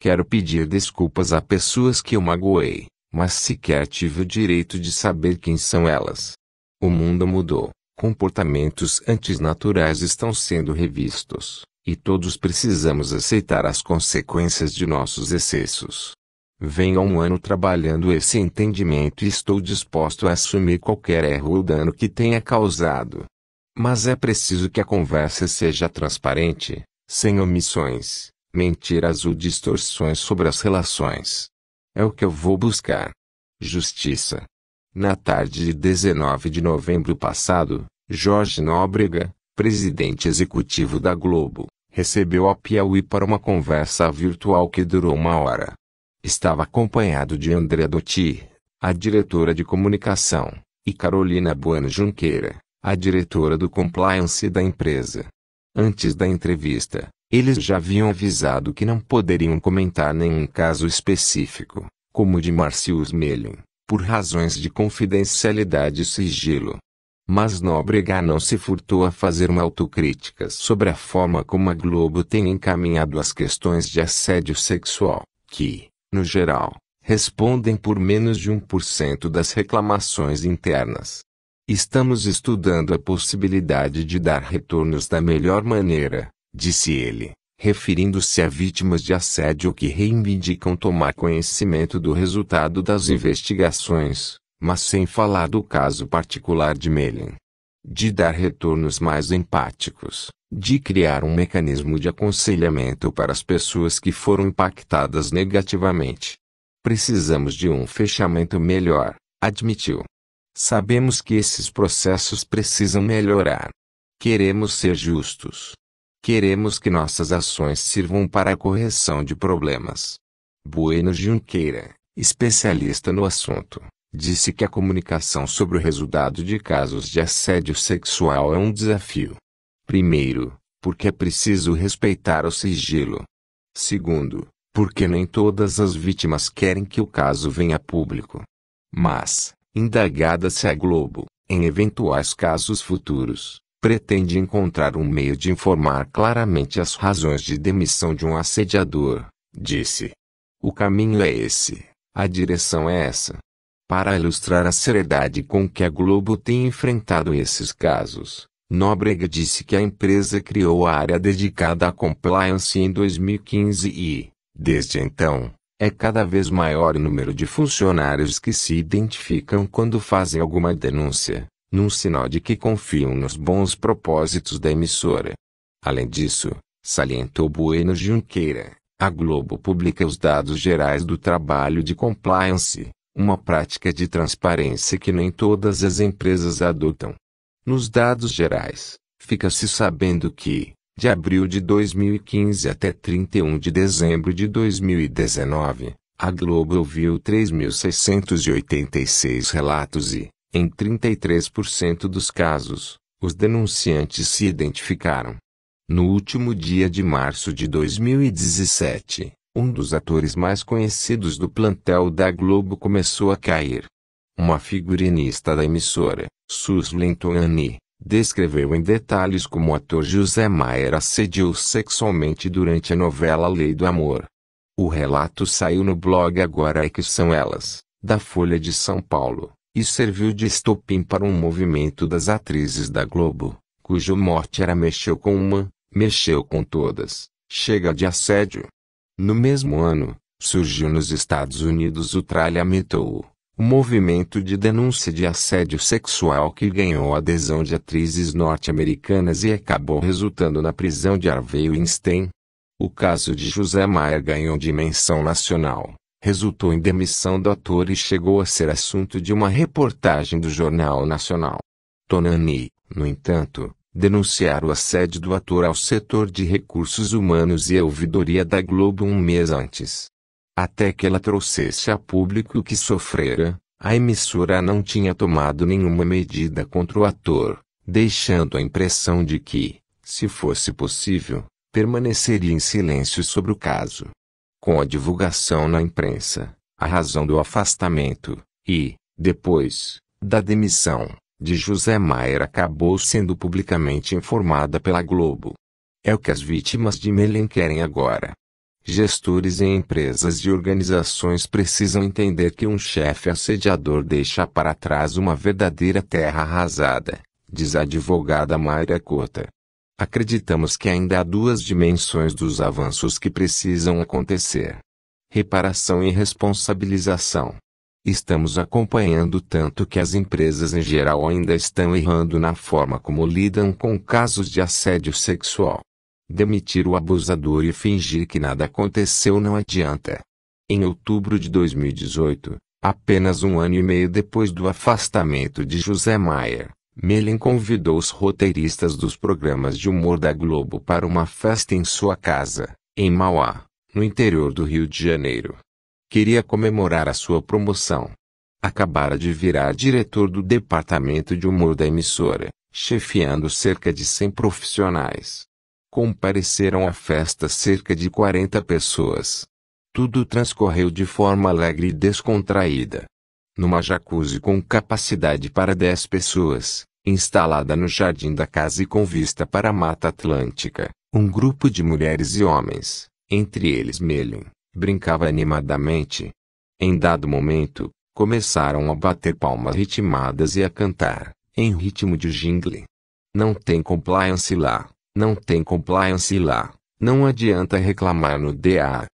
Quero pedir desculpas a pessoas que eu magoei, mas sequer tive o direito de saber quem são elas. O mundo mudou, comportamentos antinaturais estão sendo revistos. E todos precisamos aceitar as consequências de nossos excessos. Venho há um ano trabalhando esse entendimento e estou disposto a assumir qualquer erro ou dano que tenha causado. Mas é preciso que a conversa seja transparente, sem omissões, mentiras ou distorções sobre as relações. É o que eu vou buscar. Justiça. Na tarde de 19 de novembro passado, Jorge Nóbrega, presidente executivo da Globo, recebeu a Piauí para uma conversa virtual que durou uma hora. Estava acompanhado de André Dotti, a diretora de comunicação, e Carolina Bueno Junqueira, a diretora do compliance da empresa. Antes da entrevista, eles já haviam avisado que não poderiam comentar nenhum caso específico, como o de Marcius Melin, por razões de confidencialidade e sigilo. Mas Nóbrega não se furtou a fazer uma autocrítica sobre a forma como a Globo tem encaminhado as questões de assédio sexual, que, no geral, respondem por menos de 1% das reclamações internas. Estamos estudando a possibilidade de dar retornos da melhor maneira, disse ele, referindo-se a vítimas de assédio que reivindicam tomar conhecimento do resultado das investigações mas sem falar do caso particular de Melin. De dar retornos mais empáticos, de criar um mecanismo de aconselhamento para as pessoas que foram impactadas negativamente. Precisamos de um fechamento melhor, admitiu. Sabemos que esses processos precisam melhorar. Queremos ser justos. Queremos que nossas ações sirvam para a correção de problemas. Bueno Junqueira, especialista no assunto disse que a comunicação sobre o resultado de casos de assédio sexual é um desafio. Primeiro, porque é preciso respeitar o sigilo. Segundo, porque nem todas as vítimas querem que o caso venha a público. Mas, indagada-se a Globo, em eventuais casos futuros, pretende encontrar um meio de informar claramente as razões de demissão de um assediador, disse. O caminho é esse, a direção é essa. Para ilustrar a seriedade com que a Globo tem enfrentado esses casos, Nóbrega disse que a empresa criou a área dedicada à compliance em 2015 e, desde então, é cada vez maior o número de funcionários que se identificam quando fazem alguma denúncia, num sinal de que confiam nos bons propósitos da emissora. Além disso, salientou Bueno Junqueira, a Globo publica os dados gerais do trabalho de compliance uma prática de transparência que nem todas as empresas adotam. Nos dados gerais, fica-se sabendo que, de abril de 2015 até 31 de dezembro de 2019, a Globo ouviu 3.686 relatos e, em 33% dos casos, os denunciantes se identificaram. No último dia de março de 2017, um dos atores mais conhecidos do plantel da Globo começou a cair. Uma figurinista da emissora, Sus Toani, descreveu em detalhes como o ator José Maier assediou sexualmente durante a novela Lei do Amor. O relato saiu no blog Agora é que são elas, da Folha de São Paulo, e serviu de estopim para um movimento das atrizes da Globo, cujo mote era mexeu com uma, mexeu com todas, chega de assédio. No mesmo ano, surgiu nos Estados Unidos o Tralha Me um movimento de denúncia de assédio sexual que ganhou adesão de atrizes norte-americanas e acabou resultando na prisão de Harvey Weinstein. O caso de José Maier ganhou dimensão nacional, resultou em demissão do ator e chegou a ser assunto de uma reportagem do Jornal Nacional. Tonani, no entanto, denunciar o assédio do ator ao setor de recursos humanos e a ouvidoria da Globo um mês antes. Até que ela trouxesse a público o que sofrera, a emissora não tinha tomado nenhuma medida contra o ator, deixando a impressão de que, se fosse possível, permaneceria em silêncio sobre o caso. Com a divulgação na imprensa, a razão do afastamento, e, depois, da demissão, de José Maier acabou sendo publicamente informada pela Globo. É o que as vítimas de Melen querem agora. Gestores em empresas e organizações precisam entender que um chefe assediador deixa para trás uma verdadeira terra arrasada, diz a advogada Mayra Cota. Acreditamos que ainda há duas dimensões dos avanços que precisam acontecer: reparação e responsabilização. Estamos acompanhando tanto que as empresas em geral ainda estão errando na forma como lidam com casos de assédio sexual. Demitir o abusador e fingir que nada aconteceu não adianta. Em outubro de 2018, apenas um ano e meio depois do afastamento de José Maier, Melen convidou os roteiristas dos programas de humor da Globo para uma festa em sua casa, em Mauá, no interior do Rio de Janeiro queria comemorar a sua promoção. Acabara de virar diretor do departamento de humor da emissora, chefiando cerca de 100 profissionais. Compareceram à festa cerca de 40 pessoas. Tudo transcorreu de forma alegre e descontraída. Numa jacuzzi com capacidade para 10 pessoas, instalada no jardim da casa e com vista para a Mata Atlântica, um grupo de mulheres e homens, entre eles Melin, Brincava animadamente. Em dado momento, começaram a bater palmas ritmadas e a cantar, em ritmo de jingle. Não tem compliance lá, não tem compliance lá, não adianta reclamar no DA.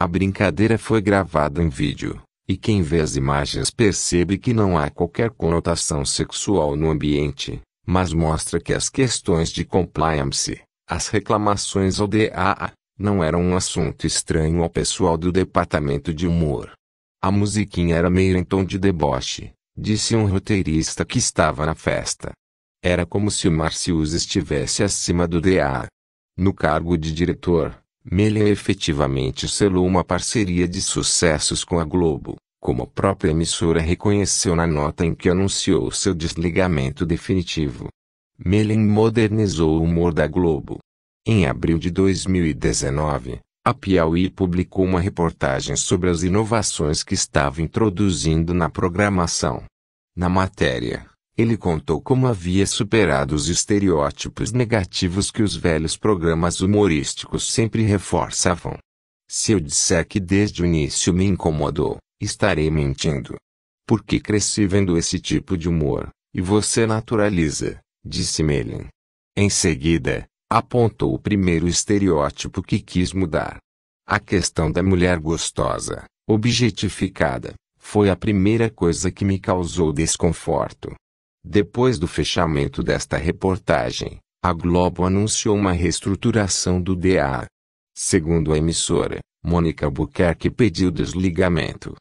A brincadeira foi gravada em vídeo, e quem vê as imagens percebe que não há qualquer conotação sexual no ambiente, mas mostra que as questões de compliance, as reclamações ao DA, não era um assunto estranho ao pessoal do departamento de humor. A musiquinha era meio em tom de deboche, disse um roteirista que estava na festa. Era como se o Marcius estivesse acima do DA. No cargo de diretor, Melia efetivamente selou uma parceria de sucessos com a Globo, como a própria emissora reconheceu na nota em que anunciou seu desligamento definitivo. Melen modernizou o humor da Globo, em abril de 2019, a Piauí publicou uma reportagem sobre as inovações que estava introduzindo na programação. Na matéria, ele contou como havia superado os estereótipos negativos que os velhos programas humorísticos sempre reforçavam. Se eu disser que desde o início me incomodou, estarei mentindo. Porque cresci vendo esse tipo de humor, e você naturaliza, disse Melin. Em seguida, apontou o primeiro estereótipo que quis mudar. A questão da mulher gostosa, objetificada, foi a primeira coisa que me causou desconforto. Depois do fechamento desta reportagem, a Globo anunciou uma reestruturação do DA. Segundo a emissora, Mônica Buquerque pediu desligamento.